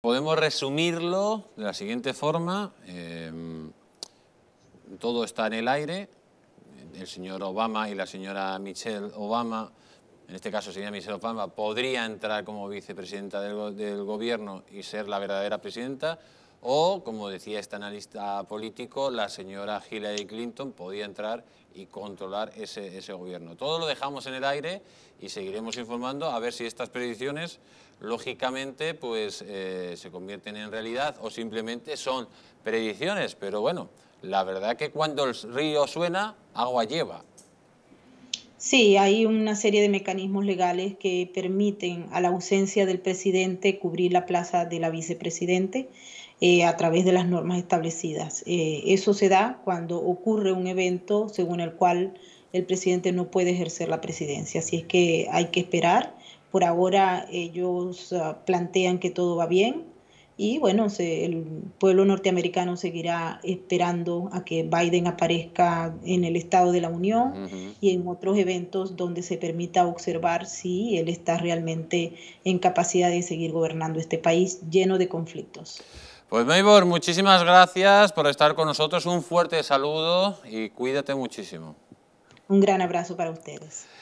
Podemos resumirlo de la siguiente forma. Em, todo está en el aire. El señor Obama y la señora Michelle Obama, en este caso sería Michelle Obama, podría entrar como vicepresidenta del gobierno y ser la verdadera presidenta. O, como decía este analista político, la señora Hillary Clinton podía entrar y controlar ese, gobierno. Todo lo dejamos en el aire y seguiremos informando a ver si estas predicciones, lógicamente, pues eh, se convierten en realidad o simplemente son predicciones. Pero bueno, la verdad que cuando el río suena, agua lleva. Sí, hay una serie de mecanismos legales que permiten a la ausencia del presidente cubrir la plaza de la vicepresidente eh, a través de las normas establecidas. Eh, eso se da cuando ocurre un evento según el cual el presidente no puede ejercer la presidencia. Así es que hay que esperar. Por ahora ellos ah, plantean que todo va bien, y bueno, el pueblo norteamericano seguirá esperando a que Biden aparezca en el Estado de la Unión y en otros eventos donde se permita observar si él está realmente en capacidad de seguir gobernando este país lleno de conflictos. Pues Maybor, muchísimas gracias por estar con nosotros. Un fuerte saludo y cuídate muchísimo. Un gran abrazo para ustedes.